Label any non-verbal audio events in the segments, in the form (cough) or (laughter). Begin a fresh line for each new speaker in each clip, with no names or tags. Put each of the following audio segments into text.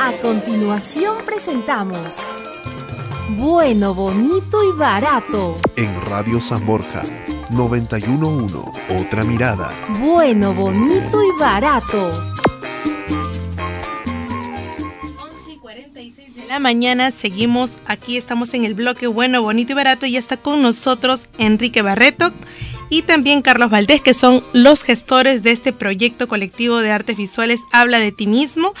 A continuación presentamos Bueno, Bonito y Barato.
En Radio San Borja, 911, otra mirada.
Bueno, Bonito y Barato. 11 de La mañana seguimos aquí, estamos en el bloque Bueno, Bonito y Barato y ya está con nosotros Enrique Barreto, y también Carlos Valdés, que son los gestores de este proyecto colectivo de artes visuales Habla de ti mismo,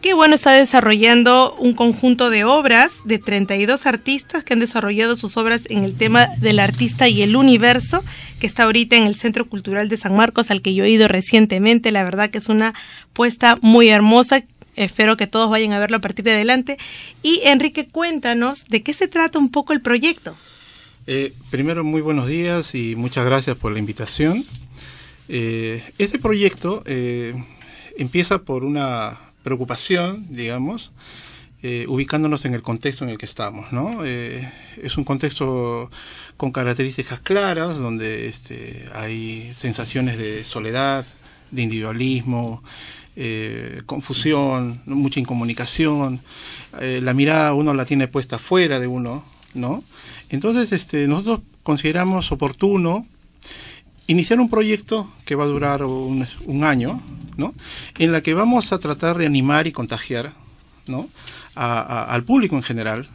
que bueno, está desarrollando un conjunto de obras de 32 artistas que han desarrollado sus obras en el tema del artista y el universo, que está ahorita en el Centro Cultural de San Marcos, al que yo he ido recientemente. La verdad que es una puesta muy hermosa. Espero que todos vayan a verlo a partir de adelante. Y Enrique, cuéntanos de qué se trata un poco el proyecto.
Eh, primero, muy buenos días y muchas gracias por la invitación. Eh, este proyecto eh, empieza por una preocupación, digamos, ubicándonos en el contexto en el que estamos. ¿no? es un contexto con características claras, donde este, hay sensaciones de soledad, de individualismo, confusión, mucha incomunicación. la mirada uno la tiene puesta fuera de uno, ¿no? Entonces, este, nosotros consideramos oportuno iniciar un proyecto que va a durar un, año, ¿no? En la que vamos a tratar de animar y contagiar, al público en general,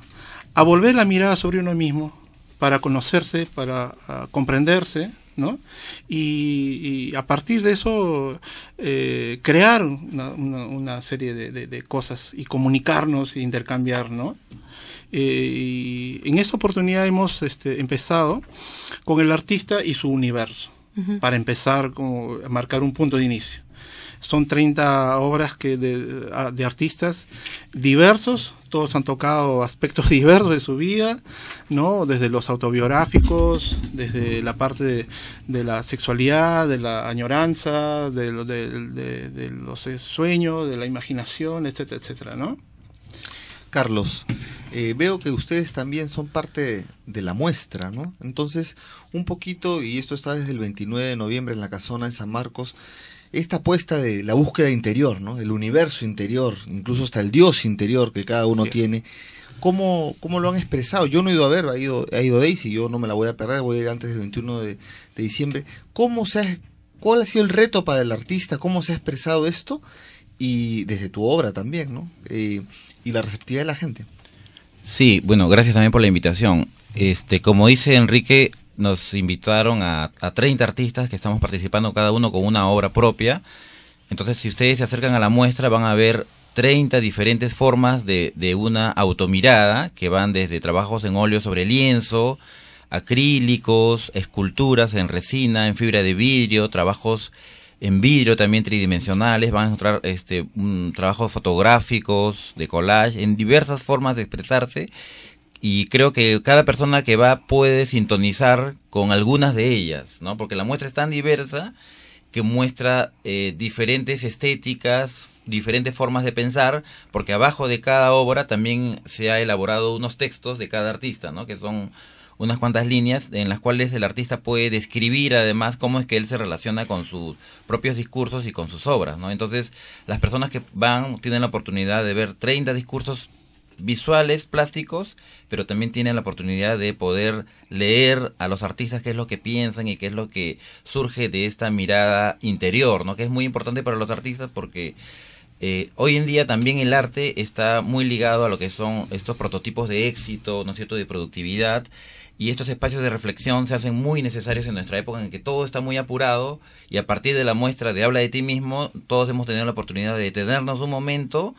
a volver la mirada sobre uno mismo, para conocerse, para comprenderse, Y, a partir de eso eh, crear una, serie de, cosas y comunicarnos e intercambiar, eh, y en esta oportunidad hemos este, empezado con el artista y su universo, para empezar a marcar un punto de inicio. Son 30 obras que de, artistas diversos, todos han tocado aspectos (laughs) diversos de su vida, ¿no? Desde los autobiográficos, desde la parte de, la sexualidad, de la añoranza, de, de,
los sueños, de la imaginación, etcétera, etcétera, ¿no? Carlos, eh, veo que ustedes también son parte de, la muestra, ¿no? Entonces, un poquito, y esto está desde el 29 de noviembre en la casona de San Marcos, esta apuesta de la búsqueda interior, ¿no? El universo interior, incluso hasta el Dios interior que cada uno tiene. ¿Cómo, ¿Cómo, lo han expresado? Yo no he ido a ver, ha ido, ha ido Daisy, yo no me la voy a perder, voy a ir antes del 21 de, diciembre. ¿Cómo se ¿Cuál ha sido el reto para el artista? ¿Cómo se ha expresado esto? Y desde tu obra también, ¿no? Eh, y la receptividad de la gente.
Sí, bueno, gracias también por la invitación. Este, como dice Enrique, nos invitaron a, a 30 artistas que estamos participando cada uno con una obra propia. Entonces, si ustedes se acercan a la muestra, van a ver 30 diferentes formas de, de, una automirada que van desde trabajos en óleo sobre lienzo, acrílicos, esculturas en resina, en fibra de vidrio, trabajos en vidrio también tridimensionales, van a encontrar este, un, trabajos fotográficos, de collage, en diversas formas de expresarse y creo que cada persona que va puede sintonizar con algunas de ellas, ¿no? Porque la muestra es tan diversa que muestra eh, diferentes estéticas, diferentes formas de pensar, porque abajo de cada obra también se ha elaborado unos textos de cada artista, ¿no? Que son unas cuantas líneas en las cuales el artista puede describir además cómo es que él se relaciona con sus propios discursos y con sus obras, ¿no? Entonces, las personas que van tienen la oportunidad de ver 30 discursos visuales, plásticos, pero también tienen la oportunidad de poder leer a los artistas qué es lo que piensan y qué es lo que surge de esta mirada interior, ¿no? Que es muy importante para los artistas porque eh, hoy en día también el arte está muy ligado a lo que son estos prototipos de éxito, ¿no cierto?, de productividad. Y estos espacios de reflexión se hacen muy necesarios en nuestra época en que todo está muy apurado y a partir de la muestra de habla de ti mismo, todos hemos tenido la oportunidad de detenernos un momento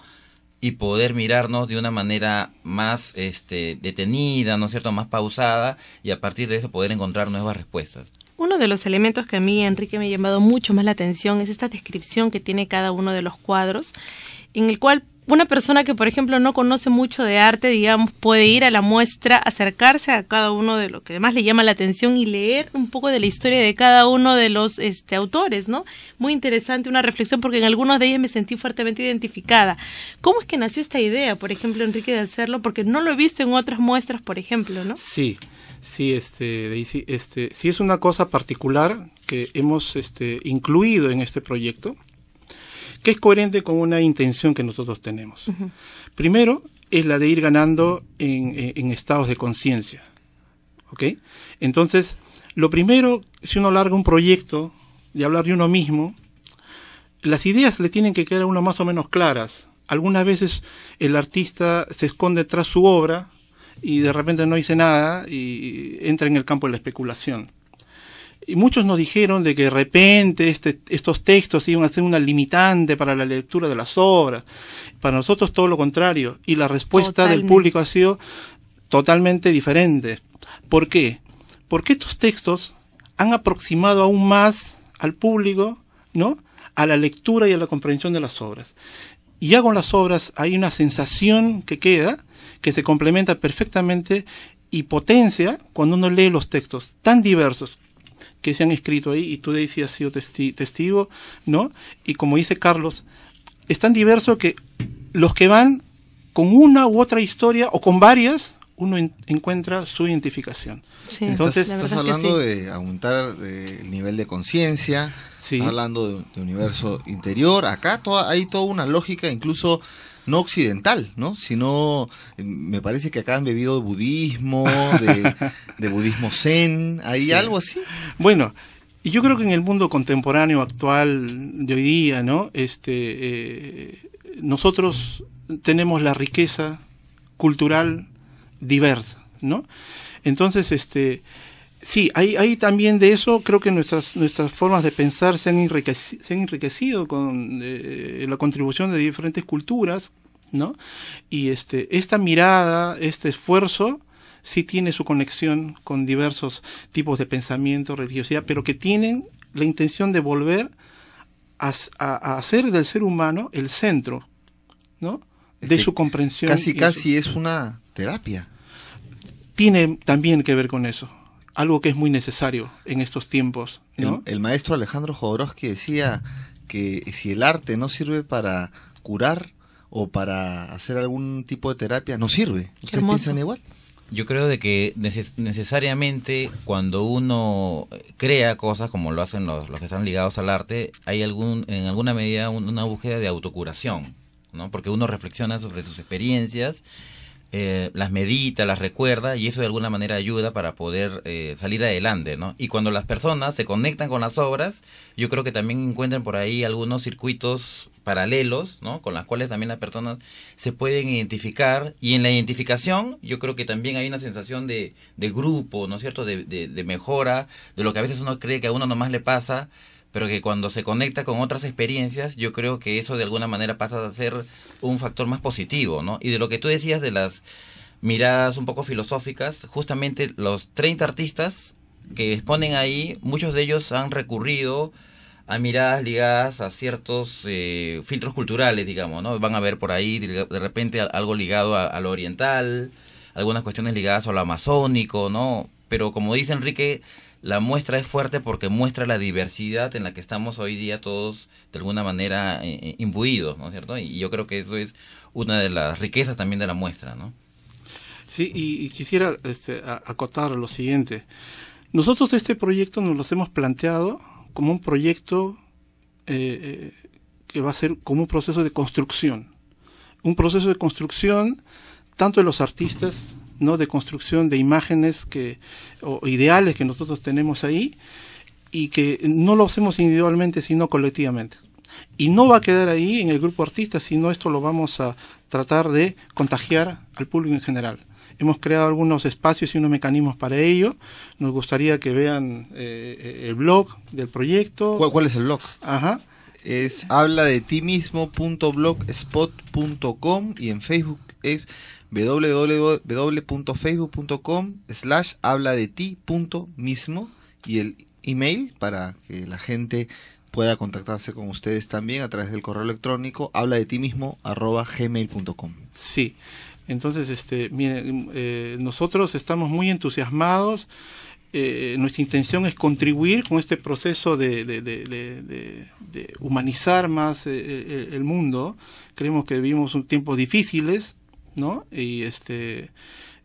y poder mirarnos de una manera más este, detenida, ¿no cierto?, más pausada y a partir de eso poder encontrar nuevas respuestas.
Uno de los elementos que a mí, Enrique, me ha llamado mucho más la atención es esta descripción que tiene cada uno de los cuadros, en el cual una persona que, por ejemplo, no conoce mucho de arte, digamos, puede ir a la muestra, acercarse a cada uno de lo que más le llama la atención y leer un poco de la historia de cada uno de los este, autores, ¿no? Muy interesante una reflexión porque en algunos de ellos me sentí fuertemente identificada. ¿Cómo es que nació esta idea, por ejemplo, Enrique, de hacerlo? Porque no lo he visto en otras muestras, por ejemplo, ¿no?
Sí, Sí, este, este, es una cosa particular que hemos este, incluido en este proyecto, que es coherente con una intención que nosotros tenemos. Primero es la de ir ganando en, estados de conciencia. ¿Ok? Entonces, lo primero, si uno larga un proyecto de hablar de uno mismo, las ideas le tienen que quedar a uno más o menos claras. Algunas veces el artista se esconde tras su obra y de repente no hice nada y entra en el campo de la especulación. Y muchos nos dijeron de que de repente este, estos textos iban a ser una limitante para la lectura de las obras. Para nosotros todo lo contrario. Y la respuesta del público ha sido totalmente diferente. ¿Por qué? Porque estos textos han aproximado aún más al público, ¿no? A la lectura y a la comprensión de las obras y ya con las obras hay una sensación que queda, que se complementa perfectamente y potencia cuando uno lee los textos tan diversos que se han escrito ahí, y tú, decías has sido testigo, ¿no? Y como dice Carlos, es tan diverso que los que van con una u otra historia
o con varias, uno encuentra su identificación. Entonces, estás, hablando de aumentar el nivel de conciencia, hablando de, universo interior. Acá hay toda una lógica, incluso no occidental, ¿no? Sino, eh, me parece que acá han bebido budismo, de, (laughs) budismo zen, ¿hay algo
así? Bueno, y yo creo que en el mundo contemporáneo, actual, de hoy día, ¿no? Este, eh, nosotros tenemos la riqueza cultural, divers ¿no? Entonces, este, sí, hay, hay también de eso, creo que nuestras, nuestras formas de pensar se han, enriquecido, con eh, la contribución de diferentes culturas, ¿no? Y este, esta mirada, este esfuerzo, sí tiene su conexión con diversos tipos de pensamiento, religiosidad, pero que tienen la intención de volver a, hacer del ser humano el centro, ¿no?
De su comprensión. Casi, casi
es una terapia tiene también que ver con eso. Algo que es muy necesario en estos tiempos.
El, maestro Alejandro Jodorowsky decía que si el arte no sirve para curar o para hacer algún tipo de terapia, no sirve. ¿Ustedes piensan igual?
Yo creo de que necesariamente cuando uno crea cosas como lo hacen los, los, que están ligados al arte, hay algún, en alguna medida una búsqueda de autocuración, ¿no? Porque uno reflexiona sobre sus experiencias eh, las medita, las recuerda y eso de alguna manera ayuda para poder eh, salir adelante, ¿no? Y cuando las personas se conectan con las obras, yo creo que también encuentran por ahí algunos circuitos paralelos, ¿no? Con las cuales también las personas se pueden identificar y en la identificación yo creo que también hay una sensación de, de grupo, ¿no es cierto? De, de, de mejora, de lo que a veces uno cree que a uno nomás le pasa pero que cuando se conecta con otras experiencias, yo creo que eso de alguna manera pasa a ser un factor más positivo, ¿no? Y de lo que tú decías de las miradas un poco filosóficas, justamente los 30 artistas que exponen ahí, muchos de ellos han recurrido a miradas ligadas a ciertos eh, filtros culturales, digamos, ¿no? Van a ver por ahí de repente algo ligado a, a lo oriental, algunas cuestiones ligadas a lo amazónico, ¿no? Pero como dice Enrique, la muestra es fuerte porque muestra la diversidad en la que estamos hoy día todos de alguna manera eh, eh, imbuidos, ¿no es cierto? Y yo creo que eso es una de las riquezas también de la muestra, ¿no?
Sí, y, quisiera este, acotar lo siguiente. Nosotros este proyecto nos lo hemos planteado como un proyecto eh, que va a ser como un proceso de construcción. Un proceso de construcción tanto de los artistas ¿no? de construcción de imágenes que, o ideales que nosotros tenemos ahí y que no lo hacemos individualmente sino colectivamente. Y no va a quedar ahí en el grupo artista, sino esto lo vamos a tratar de contagiar al público en general. Hemos creado algunos espacios y unos mecanismos para ello. Nos gustaría que vean
eh, el blog del proyecto. ¿Cuál, es el blog? Ajá. Es habla de ti mismo.blogspot.com y en Facebook es www.facebook.com slash habla de ti punto mismo y el email para que la gente pueda contactarse con ustedes también a través del correo electrónico habla de ti mismo arroba gmail.com. Sí, entonces, este,
miren, eh, nosotros estamos muy entusiasmados. Eh, nuestra intención es contribuir con este proceso de, humanizar más eh, el mundo. Creemos que vivimos tiempos difíciles, ¿no? Y este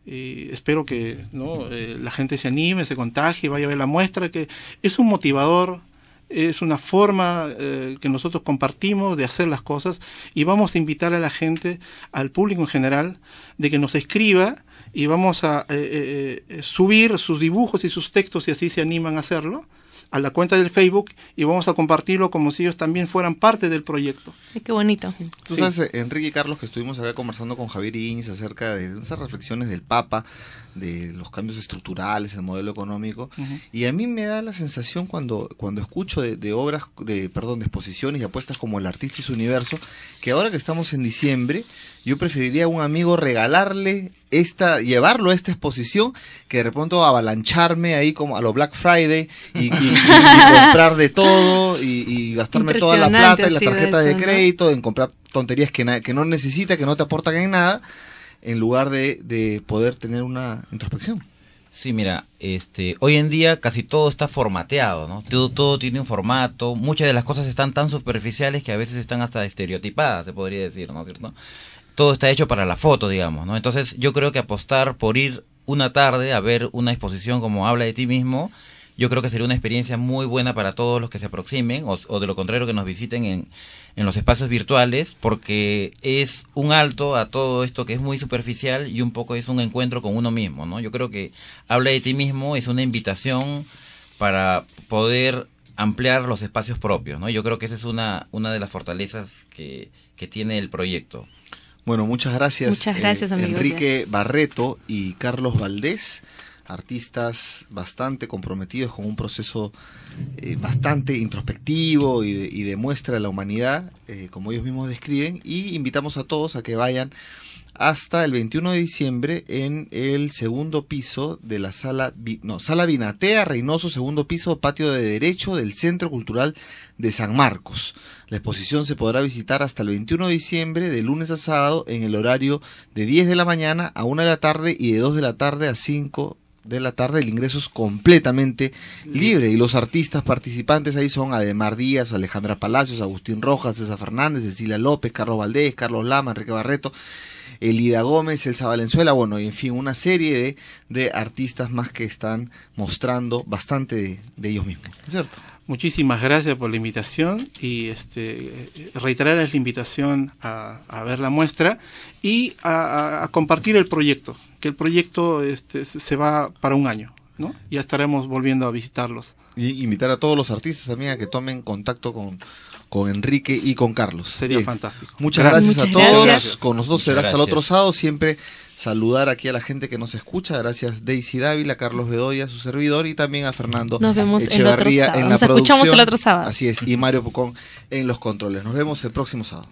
espero que ¿no? Eh, la gente se anime, se contagie, vaya a ver la muestra, que es un motivador, es una forma eh, que nosotros compartimos de hacer las cosas y vamos a invitar a la gente, al público en general, de que nos escriba y vamos a eh, subir sus dibujos y sus textos si así se animan a hacerlo a la cuenta del Facebook y vamos a compartirlo como si ellos también fueran parte del proyecto.
qué bonito. Eh, Enrique
y Carlos, que estuvimos acá conversando con Javier Inés acerca de esas reflexiones del Papa, de los cambios estructurales, el modelo económico, y a mí me da la sensación cuando, cuando escucho de, obras, de, perdón, de exposiciones y apuestas como El Artista y su Universo, que ahora que estamos en diciembre, yo preferiría a un amigo regalarle esta, llevarlo a esta exposición que de pronto avalancharme ahí como a lo Black Friday y, comprar de todo y, gastarme toda la plata y la tarjeta de, crédito en comprar tonterías que, no necesita, que no te aportan en nada, en lugar de, poder tener una introspección.
Sí, mira, este, hoy en día casi todo está formateado, ¿no? Todo, todo tiene un formato, muchas de las cosas están tan superficiales que a veces están hasta estereotipadas, se podría decir, ¿no es cierto? todo está hecho para la foto, digamos, ¿no? Entonces yo creo que apostar por ir una tarde a ver una exposición como Habla de ti mismo, yo creo que sería una experiencia muy buena para todos los que se aproximen o, o de lo contrario que nos visiten en, en, los espacios virtuales porque es un alto a todo esto que es muy superficial y un poco es un encuentro con uno mismo, ¿no? Yo creo que Habla de ti mismo es una invitación para poder ampliar los espacios propios, ¿no? Yo creo que esa es una, una de las fortalezas que, que tiene el proyecto.
Bueno, muchas gracias. Eh, Enrique Barreto y Carlos Valdés, artistas bastante comprometidos con un proceso eh, bastante introspectivo y de, muestra de la humanidad, eh, como ellos mismos describen, y invitamos a todos a que vayan hasta el 21 de diciembre en el segundo piso de la sala, no, sala Vinatea, Reynoso, segundo piso, patio de derecho del Centro Cultural de San Marcos. La exposición se podrá visitar hasta el 21 de diciembre, de lunes a sábado, en el horario de 10 de la mañana a 1 de la tarde y de 2 de la tarde a 5 de la tarde. El ingreso es completamente libre y los artistas participantes ahí son Ademar Díaz, Alejandra Palacios, Agustín Rojas, César Fernández, Cecilia López, Carlos Valdés, Carlos Lama, Enrique Barreto. Elida Gómez, Elsa Valenzuela, bueno, y en fin, una serie de, artistas más que están mostrando bastante de, ellos mismos,
¿cierto? Muchísimas gracias por la invitación y este, reiterarles la invitación a, ver la muestra y a, compartir el proyecto, que el proyecto este, se va para un año, ¿no? Ya estaremos volviendo a visitarlos
invitar a todos los artistas también a que tomen contacto con, con Enrique y con Carlos. Sería fantástico. Muchas gracias, a todos. Con nosotros será hasta el otro sábado. Siempre saludar aquí a la gente que nos escucha. Gracias Daisy Dávila, Carlos Bedoya, su servidor, y también a Fernando nos vemos el otro sábado. nos escuchamos el otro sábado. Así es, y Mario Pucón en los controles. Nos vemos el próximo sábado.